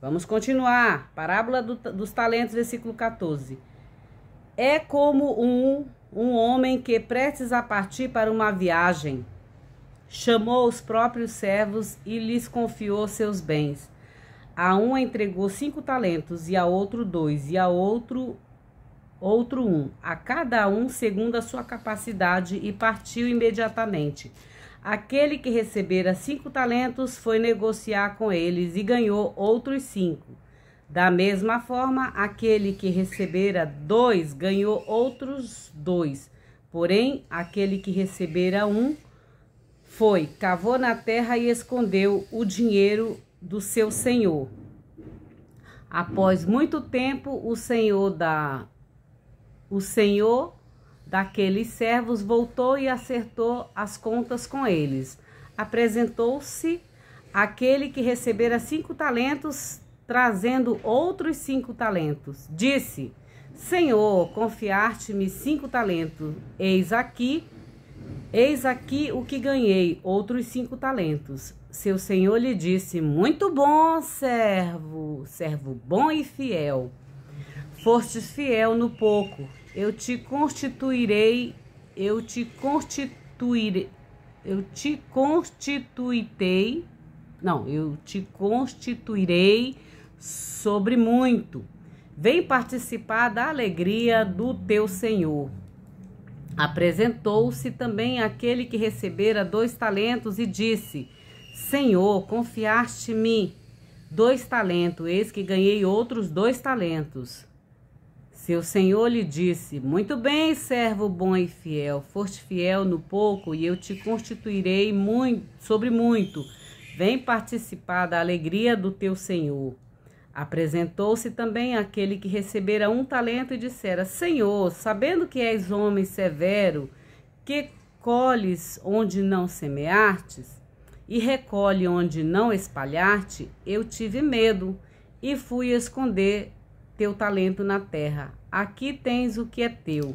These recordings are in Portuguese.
Vamos continuar. Parábola do, dos talentos, versículo 14. É como um, um homem que, prestes a partir para uma viagem, chamou os próprios servos e lhes confiou seus bens. A um entregou cinco talentos, e a outro dois, e a outro Outro um, a cada um segundo a sua capacidade, e partiu imediatamente. Aquele que recebera cinco talentos foi negociar com eles e ganhou outros cinco. Da mesma forma, aquele que recebera dois ganhou outros dois. Porém, aquele que recebera um foi, cavou na terra e escondeu o dinheiro do seu senhor. Após muito tempo, o senhor da o Senhor daqueles servos voltou e acertou as contas com eles. Apresentou-se aquele que recebera cinco talentos, trazendo outros cinco talentos. Disse: Senhor, confia-te me cinco talentos. Eis aqui, eis aqui o que ganhei, outros cinco talentos. Seu senhor lhe disse: Muito bom, servo, servo bom e fiel. Fostes fiel no pouco, eu te constituirei, eu te constituirei, eu te constituitei, não, eu te constituirei sobre muito. Vem participar da alegria do teu Senhor. Apresentou-se também aquele que recebera dois talentos e disse: Senhor, confiaste-me dois talentos, eis que ganhei outros dois talentos. Se o Senhor lhe disse: Muito bem, servo bom e fiel, foste fiel no pouco, e eu te constituirei muito, sobre muito, vem participar da alegria do teu Senhor. Apresentou-se também aquele que recebera um talento e dissera: Senhor, sabendo que és homem severo, que colhes onde não semeastes e recolhe onde não espalhaste, eu tive medo e fui esconder teu talento na terra. Aqui tens o que é teu.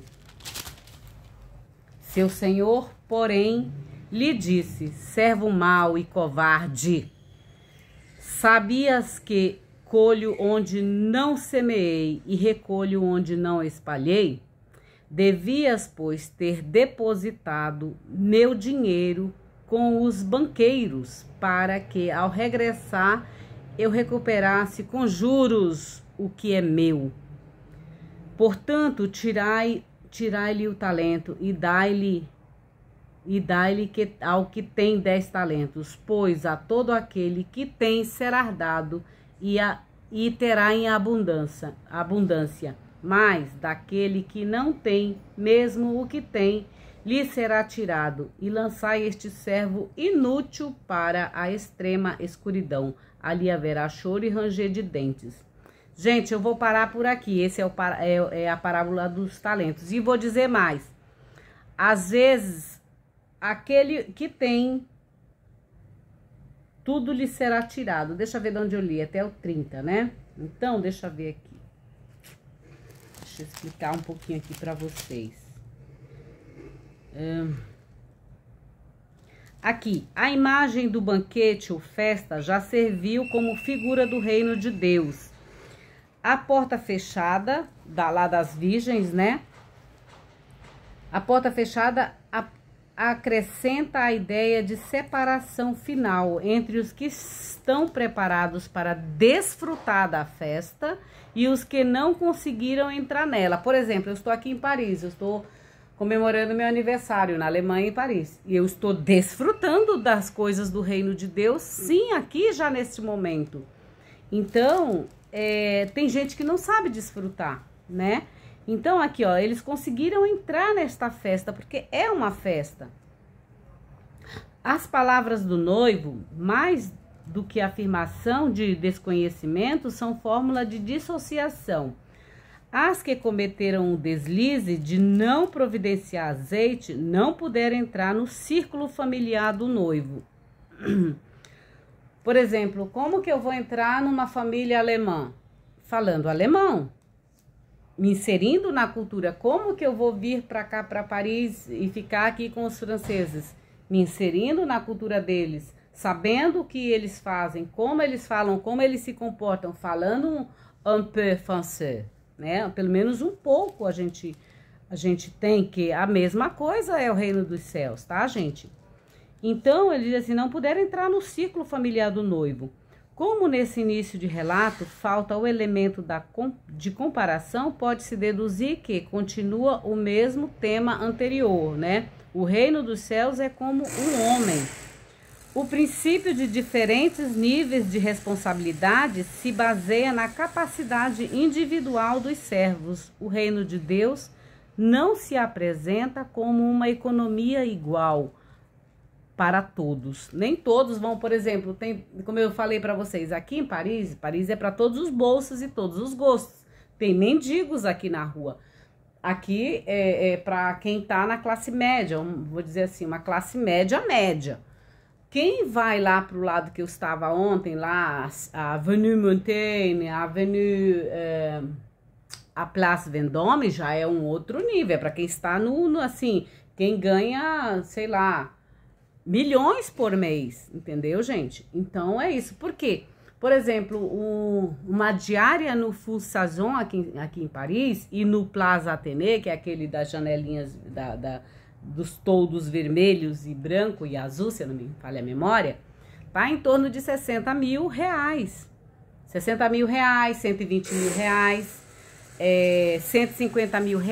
Seu senhor, porém, lhe disse: Servo mau e covarde, sabias que colho onde não semeei e recolho onde não espalhei? Devias, pois, ter depositado meu dinheiro com os banqueiros, para que, ao regressar, eu recuperasse com juros o que é meu. Portanto, tirai, tirai-lhe o talento e dai-lhe e dai-lhe ao que tem dez talentos, pois a todo aquele que tem será dado e, a, e terá em abundância, abundância. Mas daquele que não tem, mesmo o que tem, lhe será tirado, e lançai este servo inútil para a extrema escuridão. Ali haverá choro e ranger de dentes. Gente, eu vou parar por aqui. Esse é, o, é, é a parábola dos talentos. E vou dizer mais. Às vezes, aquele que tem, tudo lhe será tirado. Deixa eu ver de onde eu li, até o 30, né? Então, deixa eu ver aqui. Deixa eu explicar um pouquinho aqui para vocês. Hum. Aqui, a imagem do banquete ou festa já serviu como figura do reino de Deus a porta fechada, da, lá das virgens, né? A porta fechada a, acrescenta a ideia de separação final entre os que estão preparados para desfrutar da festa e os que não conseguiram entrar nela. Por exemplo, eu estou aqui em Paris, eu estou comemorando meu aniversário na Alemanha e Paris. E eu estou desfrutando das coisas do reino de Deus, sim, aqui já neste momento. Então, é, tem gente que não sabe desfrutar, né? Então, aqui, ó, eles conseguiram entrar nesta festa, porque é uma festa. As palavras do noivo, mais do que afirmação de desconhecimento, são fórmula de dissociação. As que cometeram o deslize de não providenciar azeite não puderam entrar no círculo familiar do noivo. Por exemplo, como que eu vou entrar numa família alemã? Falando alemão, me inserindo na cultura. Como que eu vou vir para cá, para Paris e ficar aqui com os franceses? Me inserindo na cultura deles, sabendo o que eles fazem, como eles falam, como eles se comportam, falando un peu français, né? Pelo menos um pouco a gente a gente tem que a mesma coisa é o reino dos céus, tá, gente? Então, ele diz assim: não puderam entrar no ciclo familiar do noivo. Como nesse início de relato falta o elemento da, de comparação, pode-se deduzir que continua o mesmo tema anterior, né? O reino dos céus é como um homem. O princípio de diferentes níveis de responsabilidade se baseia na capacidade individual dos servos. O reino de Deus não se apresenta como uma economia igual para todos. Nem todos vão, por exemplo, tem, como eu falei para vocês, aqui em Paris, Paris é para todos os bolsos e todos os gostos. Tem mendigos aqui na rua. Aqui é, é para quem está na classe média, vou dizer assim, uma classe média média. Quem vai lá para o lado que eu estava ontem, lá, a Avenue Montaigne, a Avenue. É, a Place Vendôme já é um outro nível, é para quem está no, no, assim, quem ganha, sei lá, milhões por mês, entendeu, gente? Então é isso. Por quê? Por exemplo, o, uma diária no Full aqui, aqui em Paris e no Plaza Atene, que é aquele das janelinhas da, da, dos toldos vermelhos e branco e azul, se eu não me falha a memória, tá em torno de 60 mil reais. 60 mil reais, 120 mil reais, é, 150 mil reais.